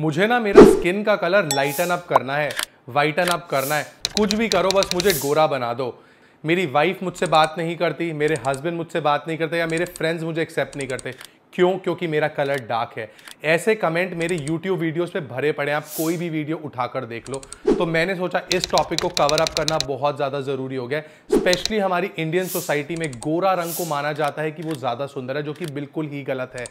मुझे ना मेरा स्किन का कलर लाइटन अप करना है वाइटन अप करना है कुछ भी करो बस मुझे गोरा बना दो मेरी वाइफ मुझसे बात नहीं करती मेरे हस्बैंड मुझसे बात नहीं करते या मेरे फ्रेंड्स मुझे एक्सेप्ट नहीं करते क्यों क्योंकि मेरा कलर डार्क है ऐसे कमेंट मेरे यूट्यूब वीडियोस पे भरे पड़े हैं आप कोई भी वीडियो उठाकर देख लो तो मैंने सोचा इस टॉपिक को कवर अप करना बहुत ज़्यादा ज़रूरी हो गया स्पेशली हमारी इंडियन सोसाइटी में गोरा रंग को माना जाता है कि वो ज़्यादा सुंदर है जो कि बिल्कुल ही गलत है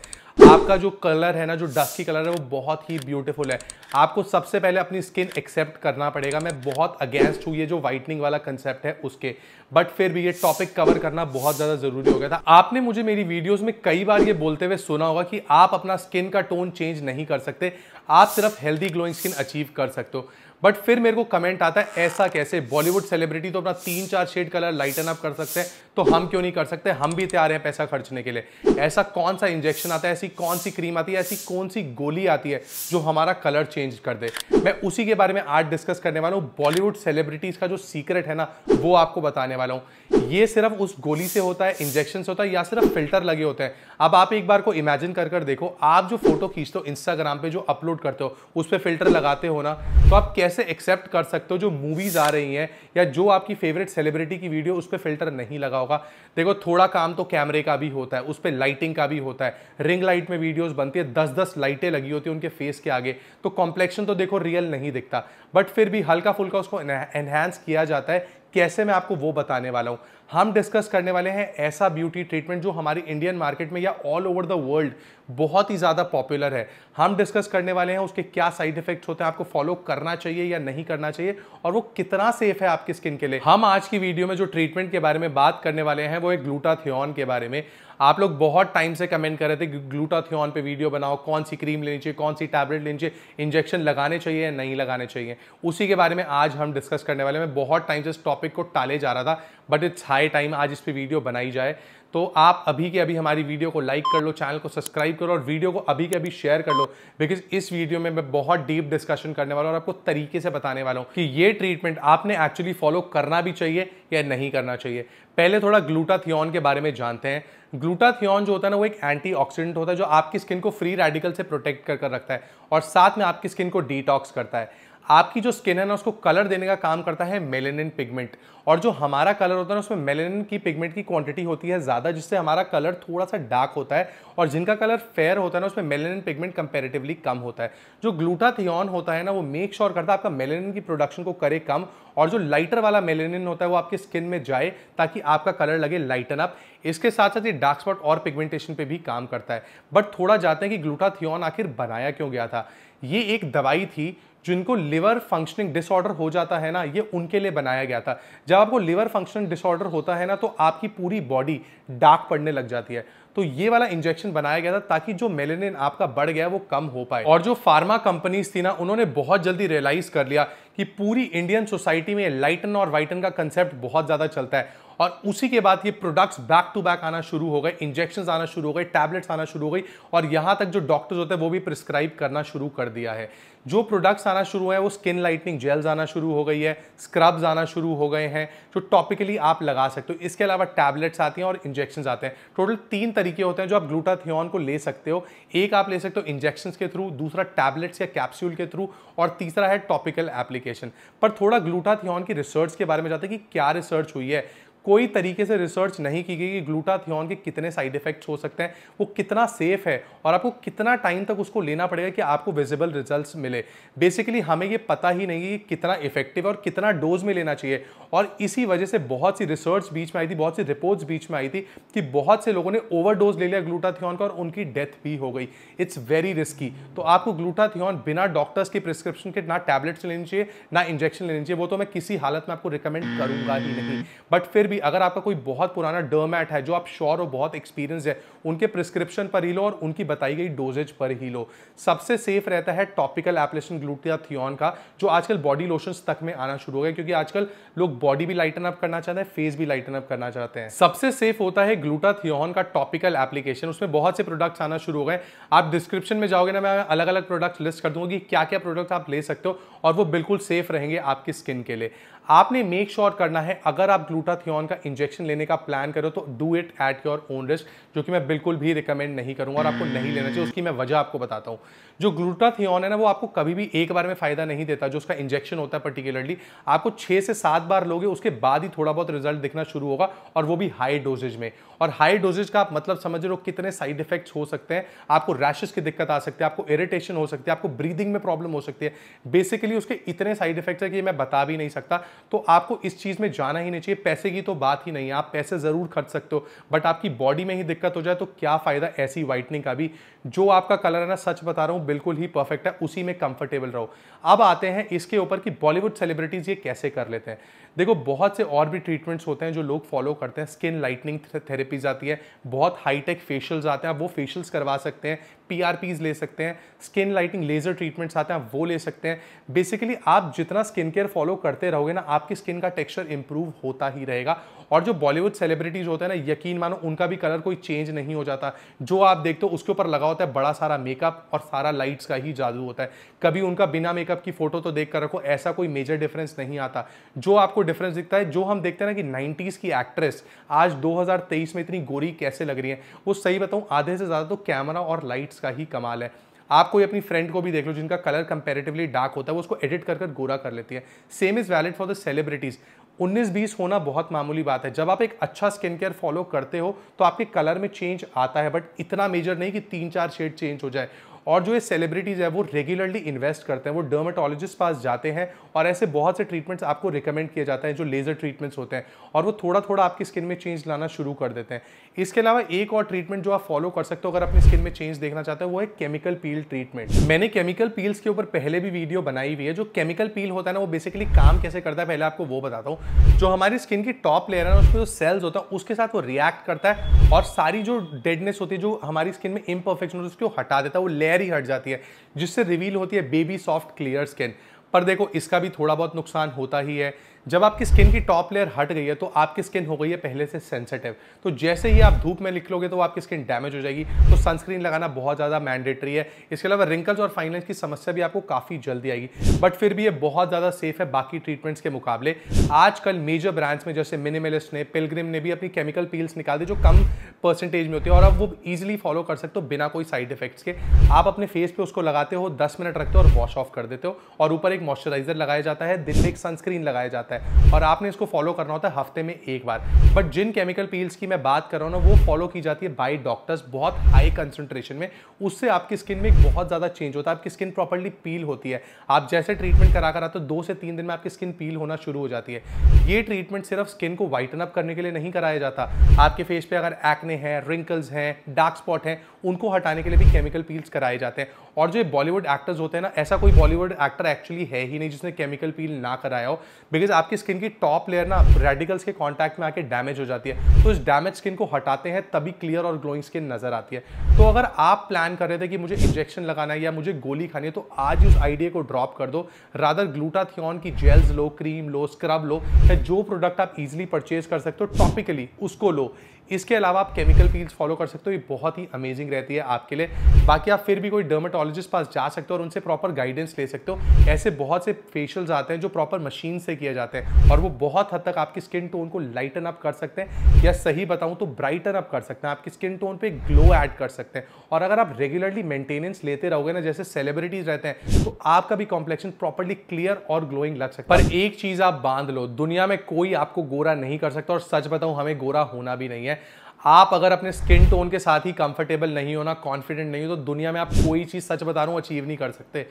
आपका जो कलर है ना जो डस्की कलर है वो बहुत ही ब्यूटीफुल है आपको सबसे पहले अपनी स्किन एक्सेप्ट करना पड़ेगा मैं बहुत अगेंस्ट हूँ ये जो वाइटनिंग वाला कंसेप्ट है उसके बट फिर भी ये टॉपिक कवर करना बहुत ज़्यादा ज़रूरी हो गया था आपने मुझे मेरी वीडियोज़ में कई बार ये बोलते हुए सुना होगा कि आप अपना स्किन का टोन चेंज नहीं कर सकते आप सिर्फ हेल्दी ग्लोइंग स्किन अचीव कर सकते हो बट फिर मेरे को कमेंट आता है ऐसा कैसे बॉलीवुड सेलिब्रिटी तो अपना तीन चार शेड कलर लाइटन अप कर सकते हैं तो हम क्यों नहीं कर सकते हम भी तैयार हैं पैसा खर्चने के लिए ऐसा कौन सा इंजेक्शन आता है ऐसी कौन सी क्रीम आती है ऐसी कौन सी गोली आती है जो हमारा कलर चेंज कर दे मैं उसी के बारे में आज डिस्कस करने वाला हूँ बॉलीवुड सेलिब्रिटीज़ का जो सीक्रेट है ना वो आपको बताने वाला हूँ ये सिर्फ उस गोली से होता है इंजेक्शन से होता है या सिर्फ फिल्टर लगे होते हैं अब आप एक बार को इमेजिन कर कर देखो आप जो फोटो खींचते हो इंस्टाग्राम पे जो अपलोड करते हो उस पर फिल्टर लगाते हो ना तो आप कैसे कैसे एक्सेप्ट कर सकते हो जो मूवीज़ आ रही हैं या जो आपकी फेवरेट सेलिब्रिटी की वीडियो उस पर फिल्टर नहीं लगा होगा देखो थोड़ा काम तो कैमरे का भी होता है उस पर लाइटिंग का भी होता है रिंग लाइट में वीडियोज़ बनती है दस दस लाइटें लगी होती हैं उनके फेस के आगे तो कॉम्प्लेक्शन तो देखो रियल नहीं दिखता बट फिर भी हल्का फुल्का उसको एनहेंस किया जाता है कैसे मैं आपको वो बताने वाला हूँ हम डिस्कस करने वाले हैं ऐसा ब्यूटी ट्रीटमेंट जो हमारी इंडियन मार्केट में या ऑल ओवर द वर्ल्ड बहुत ही ज़्यादा पॉपुलर है हम डिस्कस करने वाले हैं उसके क्या साइड इफेक्ट्स होते हैं आपको फॉलो करना चाहिए या नहीं करना चाहिए और वो कितना सेफ है आपकी स्किन के लिए हम आज की वीडियो में जो ट्रीटमेंट के बारे में बात करने वाले हैं वो एक ग्लूटाथियन के बारे में आप लोग बहुत टाइम से कमेंट कर रहे थे ग्लूटाथियोन पे वीडियो बनाओ कौन सी क्रीम लेनी चाहिए कौन सी टैबलेट लेनी चाहिए इंजेक्शन लगाने चाहिए या नहीं लगाने चाहिए उसी के बारे में आज हम डिस्कस करने वाले मैं बहुत टाइम से इस टॉपिक को टाले जा रहा था बट इट्स हाई टाइम आज इस पर वीडियो बनाई जाए तो आप अभी के अभी हमारी वीडियो को लाइक कर लो चैनल को सब्सक्राइब करो और वीडियो को अभी के अभी शेयर कर लो बिकॉज इस वीडियो में मैं बहुत डीप डिस्कशन करने वाला हूँ और आपको तरीके से बताने वाला हूँ कि ये ट्रीटमेंट आपने एक्चुअली फॉलो करना भी चाहिए या नहीं करना चाहिए पहले थोड़ा ग्लूटाथियन के बारे में जानते हैं ग्लूटाथियन जो होता है ना वो एक एंटी होता है जो आपकी स्किन को फ्री रेडिकल से प्रोटेक्ट कर कर रखता है और साथ में आपकी स्किन को डिटॉक्स करता है आपकी जो स्किन है ना उसको कलर देने का काम करता है मेलेनिन पिगमेंट और जो हमारा कलर होता है ना उसमें मेलेनिन की पिगमेंट की क्वांटिटी होती है ज़्यादा जिससे हमारा कलर थोड़ा सा डार्क होता है और जिनका कलर फेयर होता है ना उसमें मेलेनिन पिगमेंट कंपेरेटिवली कम होता है जो ग्लूटाथियन होता है ना वो मेक श्योर sure करता है आपका मेलेनिन की प्रोडक्शन को करे कम और जो लाइटर वाला मेलेनिन होता है वो आपकी स्किन में जाए ताकि आपका कलर लगे लाइटन अप इसके साथ साथ ये डार्क स्पॉट और पिगमेंटेशन पर भी काम करता है बट थोड़ा जाते हैं कि ग्लूटाथियन आखिर बनाया क्यों गया था ये एक दवाई थी जिनको लिवर फंक्शनिंग डिसऑर्डर हो जाता है ना ये उनके लिए बनाया गया था जब आपको लिवर फंक्शनिंग डिसऑर्डर होता है ना तो आपकी पूरी बॉडी डार्क पड़ने लग जाती है तो ये वाला इंजेक्शन बनाया गया था ताकि जो मेलेनिन आपका बढ़ गया वो कम हो पाए और जो फार्मा कंपनीज थी ना उन्होंने बहुत जल्दी रियलाइज कर लिया कि पूरी इंडियन सोसाइटी में लाइटन और वाइटन का कंसेप्ट बहुत ज़्यादा चलता है और उसी के बाद ये प्रोडक्ट्स बैक टू बैक आना शुरू हो गए इंजेक्शन आना शुरू हो गए टैबलेट्स आना शुरू हो गई और यहाँ तक जो डॉक्टर्स होते हैं वो भी प्रिस्क्राइब करना शुरू कर दिया है जो प्रोडक्ट्स आना शुरू हुए हैं वो स्किन लाइटनिंग जेल्स आना शुरू हो गई है स्क्रब्स आना शुरू हो गए हैं जो टॉपिकली आप लगा सकते हो इसके अलावा टैबलेट्स आती हैं और इंजेक्शन आते हैं टोटल तीन तरीके होते हैं जो आप ग्लूटाथियन को ले सकते हो एक आप ले सकते हो इंजेक्शन के थ्रू दूसरा टैबलेट्स या कैप्सूल के थ्रू और तीसरा है टॉपिकल एप्लीकेशन पर थोड़ा ग्लूटाथियन की रिसर्च के बारे में जाते हैं कि क्या रिसर्च हुई है कोई तरीके से रिसर्च नहीं की गई कि ग्लूटाथियोन के कितने साइड इफेक्ट्स हो सकते हैं वो कितना सेफ है और आपको कितना टाइम तक उसको लेना पड़ेगा कि आपको विजिबल रिजल्ट्स मिले बेसिकली हमें ये पता ही नहीं कि कितना इफेक्टिव और कितना डोज में लेना चाहिए और इसी वजह से बहुत सी रिसर्च बीच में आई थी बहुत सी रिपोर्ट्स बीच में आई थी कि बहुत से लोगों ने ओवर ले लिया ग्लूटाथियोन का और उनकी डेथ भी हो गई इट्स वेरी रिस्की तो आपको ग्लूटाथियोन बिना डॉक्टर्स की प्रिस्क्रिप्शन के ना टैबलेट्स लेनी चाहिए ना इंजेक्शन लेनी चाहिए वो तो मैं किसी हालत में आपको रिकमेंड करूंगा ही नहीं बट फिर भी अगर आपका कोई बहुत पुराना डर्मैट है जो आप श्योर और बहुत एक्सपीरियंस है उनके प्रिस्क्रिप्शन पर ही लो और उनकी बताई गई डोजेज पर ही लो सबसे सेफ रहता है टॉपिकल एप्लेशन ग्लूटिया या का जो आजकल बॉडी लोशन तक में आना शुरू हो गया क्योंकि आजकल लोग बॉडी भी लाइटन अप करना चाहते हैं फेस भी लाइटन अप करना चाहते हैं सबसे सेफ होता है ग्लूटा थियोन का टॉपिकल एप्लीकेशन उसमें बहुत से प्रोडक्ट्स आना शुरू हो गए आप डिस्क्रिप्शन में जाओगे ना मैं अलग अलग प्रोडक्ट्स लिस्ट कर दूंगा कि क्या क्या प्रोडक्ट आप ले सकते हो और वो बिल्कुल सेफ रहेंगे आपकी स्किन के लिए आपने मेक श्योर sure करना है अगर आप ग्लूटाथियोन का इंजेक्शन लेने का प्लान करो तो do it at your own risk जो कि मैं बिल्कुल भी रिकमेंड नहीं करूंगा और आपको नहीं लेना चाहिए उसकी मैं वजह आपको बताता हूं जो ग्लूटाथियोन है ना वो आपको कभी भी एक बार में फायदा नहीं देता जो उसका इंजेक्शन होता है पर्टिकुलरली आपको छह से सात बार लोगे उसके बाद ही थोड़ा बहुत रिजल्ट दिखना शुरू होगा और वो भी हाई डोजेज में और हाई डोजेज का आप मतलब समझ रहे हो कितने साइड इफेक्ट्स हो सकते हैं आपको रैशेस की दिक्कत आ सकती है आपको इरिटेशन हो सकती है आपको ब्रीदिंग में प्रॉब्लम हो सकती है बेसिकली उसके इतने साइड इफेक्ट्स है कि मैं बता भी नहीं सकता तो आपको इस चीज़ में जाना ही नहीं चाहिए पैसे की तो बात ही नहीं है आप पैसे ज़रूर खर्च सकते हो बट आपकी बॉडी में ही दिक्कत हो जाए तो क्या फ़ायदा ऐसी वाइटनिंग का भी जो आपका कलर है ना सच बता रहा हूँ बिल्कुल ही परफेक्ट है उसी में कंफर्टेबल रहो अब आते हैं इसके ऊपर कि बॉलीवुड सेलिब्रिटीज़ ये कैसे कर लेते हैं देखो बहुत से और भी ट्रीटमेंट्स होते हैं जो लोग फॉलो करते हैं स्किन लाइटनिंग थेरेपी थेरेपीज आती है बहुत हाईटेक फेशियल्स आते हैं आप वो फेशियल्स करवा सकते हैं पी ले सकते हैं स्किन लाइटिंग लेज़र ट्रीटमेंट्स आते हैं वो ले सकते हैं बेसिकली आप जितना स्किन केयर फॉलो करते रहोगे ना आपकी स्किन का टेक्सचर इंप्रूव होता ही रहेगा और जो बॉलीवुड सेलिब्रिटीज़ होते हैं ना यकीन मानो उनका भी कलर कोई चेंज नहीं हो जाता जो आप देखते हो उसके ऊपर लगा होता है बड़ा सारा मेकअप और सारा लाइट्स का ही जादू होता है कभी उनका बिना मेकअप की फ़ोटो तो देख कर रखो ऐसा कोई मेजर डिफरेंस नहीं आता जो आपको डिफरेंस दिखता है जो हम देखते हैं ना कि नाइन्टीज़ की एक्ट्रेस आज दो में इतनी गोरी कैसे लग रही है वो सही बताऊँ आधे से ज़्यादा तो कैमरा और लाइट्स का ही कमाल है आप कोई अपनी फ्रेंड को भी देख लो जिनका कलर कंपेरेटिवली डार्क होता है वो उसको एडिट कर कर गोरा कर लेती है same is valid for the celebrities उन्नीस बीस होना बहुत मामूली बात है जब आप एक अच्छा स्किन केयर फॉलो करते हो तो आपके कलर में चेंज आता है बट इतना मेजर नहीं कि तीन चार शेड चेंज हो जाए और जो ये सेलिब्रिटीज़ है वो रेगुलरली इन्वेस्ट करते हैं वो डर्माटोलॉजिस्ट पास जाते हैं और ऐसे बहुत से ट्रीटमेंट्स आपको रिकमेंड किए जाते हैं जो लेज़र ट्रीटमेंट्स होते हैं और वो थोड़ा थोड़ा आपकी स्किन में चेंज लाना शुरू कर देते हैं इसके अलावा एक और ट्रीटमेंट जो आप फॉलो कर सकते हो अगर अपनी स्किन में चेंज देखना चाहते हो वो है केमिकल पील ट्रीटमेंट मैंने केमिकल पील्स के ऊपर पहले भी वीडियो बनाई हुई है जो केमिकल पील होता है ना वो बेसिकली काम कैसे करता है पहले आपको वो बताता हूँ जो हमारी स्किन की टॉप लेयर है ना उसमें जो सेल्स होता है उसके साथ वो रिएक्ट करता है और सारी जो डेडनेस होती है जो हमारी स्किन में इम्परफेक्शन होती है उसको हटा देता है वो लेयर स्क्लेरी हट जाती है जिससे रिवील होती है बेबी सॉफ्ट क्लियर स्किन पर देखो इसका भी थोड़ा बहुत नुकसान होता ही है जब आपकी स्किन की टॉप लेयर हट गई है तो आपकी स्किन हो गई है पहले से सेंसिटिव तो जैसे ही आप धूप में निकलोगे तो आपकी स्किन डैमेज हो जाएगी तो सनस्क्रीन लगाना बहुत ज़्यादा मैंडेटरी है इसके अलावा रिंकल्स और फाइनल्स की समस्या भी आपको काफ़ी जल्दी आएगी बट फिर भी ये बहुत ज़्यादा सेफ है बाकी ट्रीटमेंट्स के मुकाबले आजकल मेजर ब्रांड्स में जैसे मिनिमलिस्ट ने पिलग्रिम ने भी अपनी केमिकल पील्स निकाल दी जो कम परसेंटेज में होती है और आप वो ईजिली फॉलो कर सकते हो बिना कोई साइड इफेक्ट्स के आप अपने फेस पे उसको लगाते हो दस मिनट रखते हो और वॉश ऑफ कर देते हो और ऊपर एक मॉइस्चराइजर लगाया जाता है दिन में एक सनस्क्रीन लगाया जाता है है और आपने इसको फॉलो करना होता है हफ्ते में एक बार बट जिन केमिकल पील्स की मैं बात कर रहा हूँ ना वो फॉलो की जाती है बाई डॉक्टर्स बहुत हाई कंसनट्रेशन में उससे आपकी स्किन में बहुत ज़्यादा चेंज होता है आपकी स्किन प्रॉपरली पील होती है आप जैसे ट्रीटमेंट करा कर आते हो दो से तीन दिन में आपकी स्किन पील होना शुरू हो जाती है ये ट्रीटमेंट सिर्फ स्किन को वाइटन अप करने के लिए नहीं कराया जाता आपके फेस पर अगर एक्ने हैं रिंकल्स हैं डार्क स्पॉट हैं उनको हटाने के लिए भी केमिकल पील्स कराए जाते हैं और जो बॉलीवुड एक्टर्स होते हैं ना ऐसा कोई बॉलीवुड एक्टर एक्चुअली है ही नहीं जिसने केमिकल पील ना कराया हो बिकॉज आपकी स्किन की टॉप लेयर ना रेडिकल्स के कॉन्टैक्ट में आके डैमेज हो जाती है तो इस डैमेज स्किन को हटाते हैं तभी क्लियर और ग्लोइंग स्किन नजर आती है तो अगर आप प्लान कर रहे थे कि मुझे इंजेक्शन लगाना है या मुझे गोली खानी है तो आज उस आइडिया को ड्रॉप कर दो रादर ग्लूटाथियन की जेल्स लो क्रीम लो स्क्रब लो या जो प्रोडक्ट आप इजिली परचेज कर सकते हो टॉपिकली उसको लो इसके अलावा आप केमिकल पील्स फॉलो कर सकते हो ये बहुत ही अमेजिंग रहती है आपके लिए बाकी आप फिर भी कोई डर्मेटोलॉजी न्यूरोलॉजिस्ट पास जा सकते हो और उनसे प्रॉपर गाइडेंस ले सकते हो ऐसे बहुत से फेशियल्स आते हैं जो प्रॉपर मशीन से किए जाते हैं और वो बहुत हद तक आपकी स्किन टोन को लाइटन अप कर सकते हैं या सही बताऊँ तो ब्राइटन अप कर सकते हैं आपकी स्किन टोन पर ग्लो ऐड कर सकते हैं और अगर आप रेगुलरली मेंटेनेंस लेते रहोगे ना जैसे सेलिब्रिटीज रहते हैं तो आपका भी कॉम्प्लेक्शन प्रॉपरली क्लियर और ग्लोइंग लग सकता है पर एक चीज़ आप बांध लो दुनिया में कोई आपको गोरा नहीं कर सकता और सच बताऊं हमें गोरा होना भी नहीं है आप अगर अपने स्किन टोन के साथ ही कंफर्टेबल नहीं होना कॉन्फिडेंट नहीं हो तो दुनिया में आप कोई चीज़ सच बता रहा हूँ अचीव नहीं कर सकते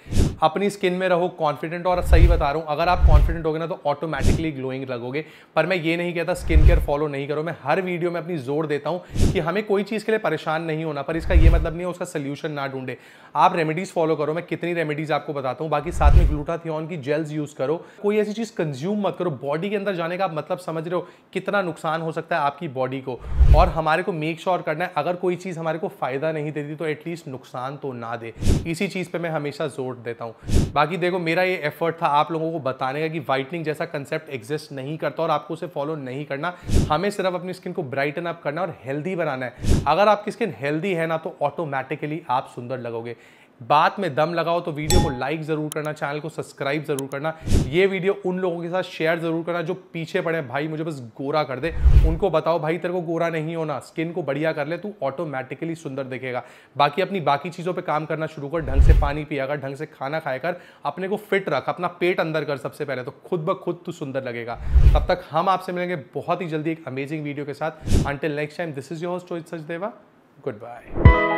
अपनी स्किन में रहो कॉन्फिडेंट और सही बता रहा हूँ अगर आप कॉन्फिडेंट होगे ना तो ऑटोमेटिकली ग्लोइंग लगोगे पर मैं ये नहीं कहता स्किन केयर फॉलो नहीं करो मैं हर वीडियो में अपनी जोर देता हूँ कि हमें कोई चीज़ के लिए परेशान नहीं होना पर इसका ये मतलब नहीं है उसका सोल्यूशन ना ढूंढे आप रेमेडीज़ फॉलो करो मैं कितनी रेमेडीज़ आपको बताता हूँ बाकी साथ में ग्लूटाथियन की जेल्स यूज़ करो कोई ऐसी चीज़ कंज्यूम मत करो बॉडी के अंदर जाने का आप मतलब समझ रहे हो कितना नुकसान हो सकता है आपकी बॉडी को और हमारे को मेक श्योर sure करना है अगर कोई चीज़ हमारे को फ़ायदा नहीं देती तो एटलीस्ट नुकसान तो ना दे इसी चीज़ पर मैं हमेशा जोर देता हूँ बाकी देखो मेरा ये एफर्ट था आप लोगों को बताने का कि वाइटनिंग जैसा कंसेप्ट एग्जिस्ट नहीं करता और आपको उसे फॉलो नहीं करना हमें सिर्फ अपनी स्किन को ब्राइटन अप करना और हेल्दी बनाना है अगर आपकी स्किन हेल्दी है ना तो ऑटोमेटिकली आप सुंदर लगोगे बात में दम लगाओ तो वीडियो को लाइक ज़रूर करना चैनल को सब्सक्राइब ज़रूर करना ये वीडियो उन लोगों के साथ शेयर ज़रूर करना जो पीछे पड़े भाई मुझे बस गोरा कर दे उनको बताओ भाई तेरे को गोरा नहीं होना स्किन को बढ़िया कर ले तू ऑटोमेटिकली सुंदर दिखेगा बाकी अपनी बाकी चीज़ों पर काम करना शुरू कर ढंग से पानी पिया कर ढंग से खाना खाया कर अपने को फिट रख अपना पेट अंदर कर सबसे पहले तो खुद ब खुद तू सुंदर लगेगा तब तक हम आपसे मिलेंगे बहुत ही जल्दी एक अमेजिंग वीडियो के साथ until next time this is your story Sachdeva good bye